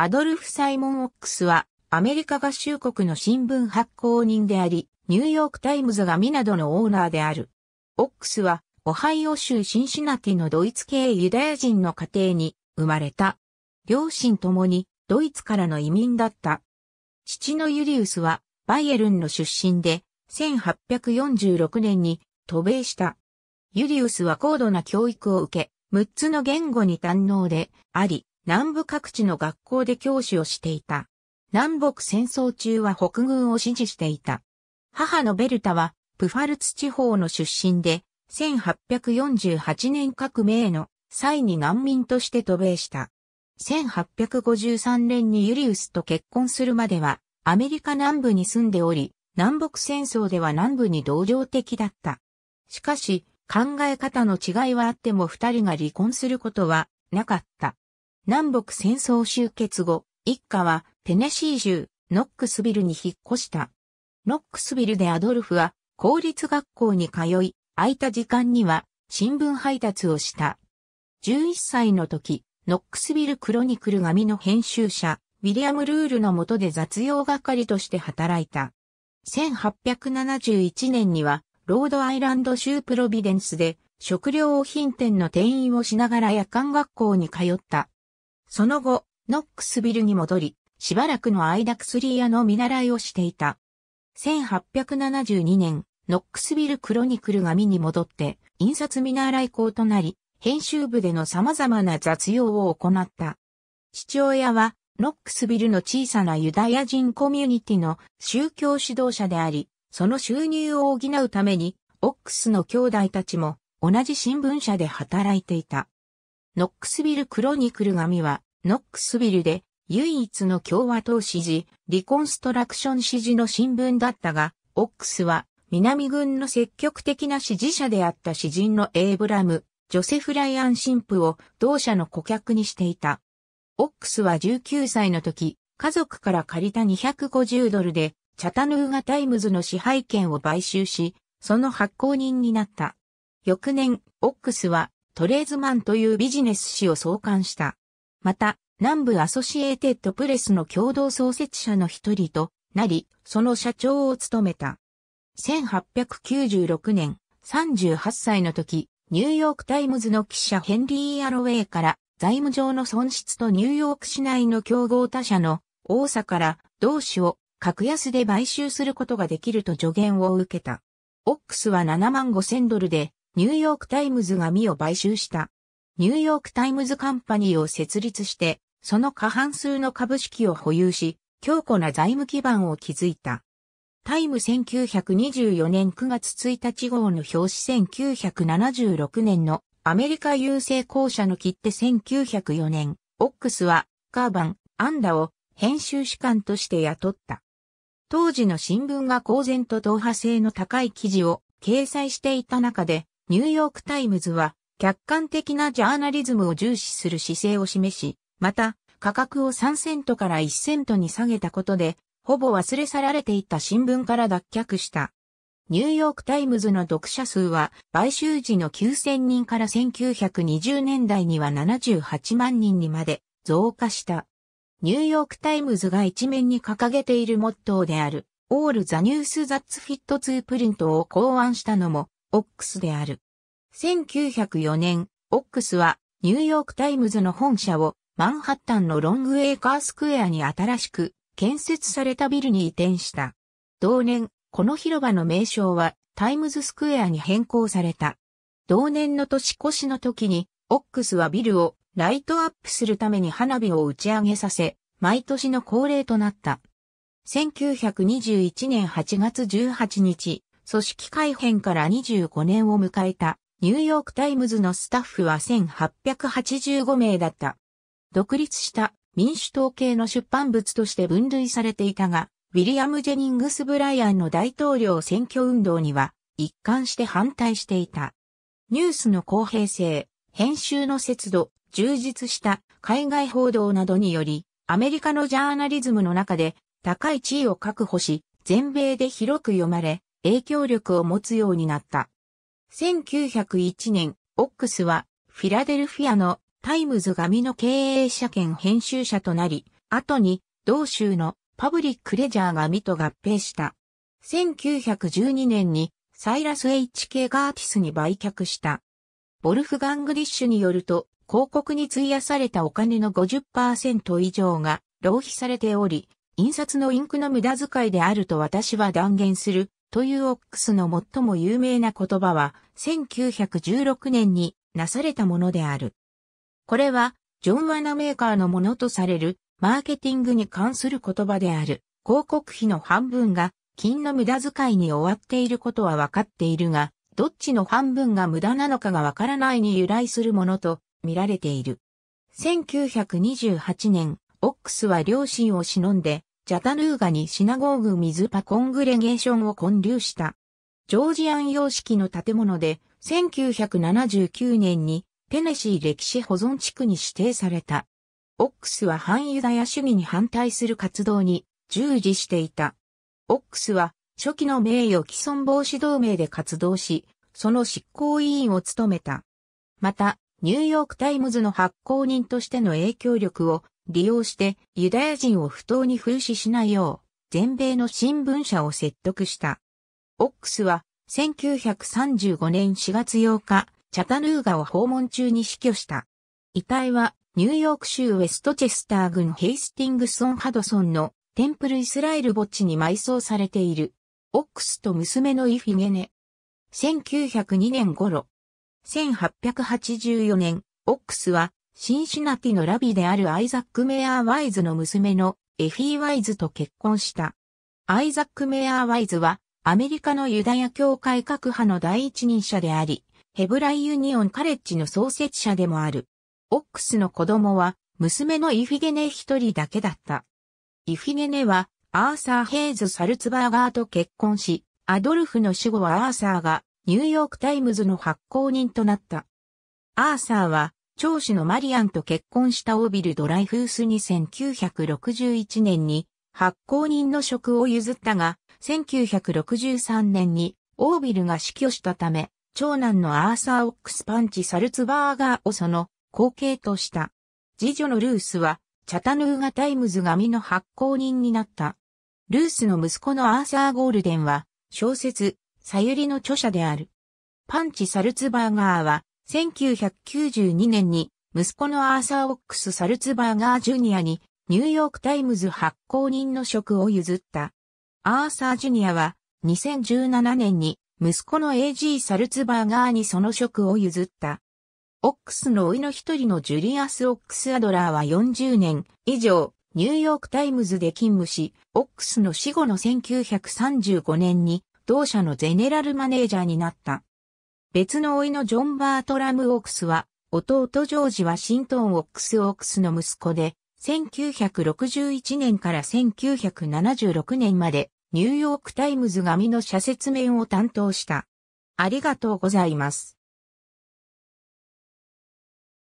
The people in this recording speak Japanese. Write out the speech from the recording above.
アドルフ・サイモン・オックスは、アメリカ合衆国の新聞発行人であり、ニューヨーク・タイムズがミなどのオーナーである。オックスは、オハイオ州シンシナティのドイツ系ユダヤ人の家庭に生まれた。両親ともにドイツからの移民だった。父のユリウスはバイエルンの出身で1846年に渡米した。ユリウスは高度な教育を受け、6つの言語に堪能であり、南部各地の学校で教師をしていた。南北戦争中は北軍を支持していた。母のベルタは、プファルツ地方の出身で、1848年革命の際に難民として渡米した。1853年にユリウスと結婚するまでは、アメリカ南部に住んでおり、南北戦争では南部に同情的だった。しかし、考え方の違いはあっても二人が離婚することはなかった。南北戦争終結後、一家はテネシー州ノックスビルに引っ越した。ノックスビルでアドルフは公立学校に通い、空いた時間には新聞配達をした。11歳の時、ノックスビルクロニクル紙の編集者、ウィリアム・ルールの下で雑用係として働いた。1871年には、ロードアイランド州プロビデンスで、食料品店の店員をしながら夜間学校に通った。その後、ノックスビルに戻り、しばらくの間薬屋の見習いをしていた。1872年、ノックスビルクロニクル紙に戻って、印刷見習い校となり、編集部での様々な雑用を行った。父親は、ノックスビルの小さなユダヤ人コミュニティの宗教指導者であり、その収入を補うために、オックスの兄弟たちも同じ新聞社で働いていた。ノックスビルクロニクル紙は、ノックスビルで唯一の共和党支持、リコンストラクション支持の新聞だったが、オックスは南軍の積極的な支持者であった詩人のエイブラム、ジョセフ・ライアン神父を同社の顧客にしていた。オックスは19歳の時、家族から借りた250ドルで、チャタヌーガ・タイムズの支配権を買収し、その発行人になった。翌年、オックスはトレーズマンというビジネス誌を創刊した。また、南部アソシエーテッドプレスの共同創設者の一人となり、その社長を務めた。1896年、38歳の時、ニューヨークタイムズの記者ヘンリー・アロウェイから財務上の損失とニューヨーク市内の競合他社の多さから同志を格安で買収することができると助言を受けた。オックスは7万5千ドルでニューヨークタイムズが身を買収した。ニューヨークタイムズカンパニーを設立して、その過半数の株式を保有し、強固な財務基盤を築いた。タイム1924年9月1日号の表紙1976年のアメリカ郵政公社の切手1904年、オックスはカーバン、アンダを編集士官として雇った。当時の新聞が公然と同派性の高い記事を掲載していた中で、ニューヨークタイムズは客観的なジャーナリズムを重視する姿勢を示し、また価格を3セントから1セントに下げたことで、ほぼ忘れ去られていた新聞から脱却した。ニューヨークタイムズの読者数は、買収時の9000人から1920年代には78万人にまで増加した。ニューヨークタイムズが一面に掲げているモットーである、All the News That's Fit to Print を考案したのも、オックスである。1904年、オックスはニューヨークタイムズの本社をマンハッタンのロングエーカースクエアに新しく建設されたビルに移転した。同年、この広場の名称はタイムズスクエアに変更された。同年の年越しの時に、オックスはビルをライトアップするために花火を打ち上げさせ、毎年の恒例となった。1921年8月18日、組織改編から25年を迎えたニューヨークタイムズのスタッフは1885名だった。独立した民主党系の出版物として分類されていたが、ウィリアム・ジェニングス・ブライアンの大統領選挙運動には一貫して反対していた。ニュースの公平性、編集の節度、充実した海外報道などにより、アメリカのジャーナリズムの中で高い地位を確保し、全米で広く読まれ、影響力を持つようになった。1901年、オックスはフィラデルフィアのタイムズ紙の経営者兼編集者となり、後に同州のパブリックレジャー紙と合併した。1912年にサイラス HK ガーティスに売却した。ボルフガングリッシュによると、広告に費やされたお金の50%以上が浪費されており、印刷のインクの無駄遣いであると私は断言するというオックスの最も有名な言葉は1916年になされたものである。これはジョン・ワナメーカーのものとされるマーケティングに関する言葉である広告費の半分が金の無駄遣いに終わっていることはわかっているが、どっちの半分が無駄なのかがわからないに由来するものと見られている。1928年、オックスは両親を忍んでジャタヌーガにシナゴーグ・ミズパ・コングレゲーションを建立した。ジョージアン様式の建物で、1979年にテネシー歴史保存地区に指定された。オックスは反ユダヤ主義に反対する活動に従事していた。オックスは初期の名誉毀損防止同盟で活動し、その執行委員を務めた。また、ニューヨークタイムズの発行人としての影響力を利用してユダヤ人を不当に風刺しないよう全米の新聞社を説得した。オックスは1935年4月8日、チャタヌーガを訪問中に死去した。遺体はニューヨーク州ウェストチェスター郡ヘイスティングソン・ハドソンのテンプルイスラエル墓地に埋葬されている。オックスと娘のイフィゲネ。1902年頃。1884年、オックスはシンシナティのラビであるアイザック・メアー・ワイズの娘のエフィー・ワイズと結婚した。アイザック・メアー・ワイズはアメリカのユダヤ教改革派の第一人者であり、ヘブライユニオン・カレッジの創設者でもある。オックスの子供は娘のイフィゲネ一人だけだった。イフィゲネはアーサー・ヘイズ・サルツバーガーと結婚し、アドルフの死後はアーサーがニューヨーク・タイムズの発行人となった。アーサーは長子のマリアンと結婚したオービル・ドライフースに1961年に発行人の職を譲ったが、1963年にオービルが死去したため、長男のアーサー・オックスパンチ・サルツバーガーをその後継とした。次女のルースは、チャタヌーガ・タイムズ紙の発行人になった。ルースの息子のアーサー・ゴールデンは、小説、さゆりの著者である。パンチ・サルツバーガーは、1992年に息子のアーサー・オックス・サルツバーガー・ジュニアにニューヨーク・タイムズ発行人の職を譲った。アーサー・ジュニアは2017年に息子の A.G. サルツバーガーにその職を譲った。オックスのいの一人のジュリアス・オックス・アドラーは40年以上ニューヨーク・タイムズで勤務し、オックスの死後の1935年に同社のゼネラルマネージャーになった。別のいのジョン・バートラム・オークスは、弟ジョージ・ワシントン・オックス・オークスの息子で、1961年から1976年まで、ニューヨークタイムズ紙の社説面を担当した。ありがとうございます。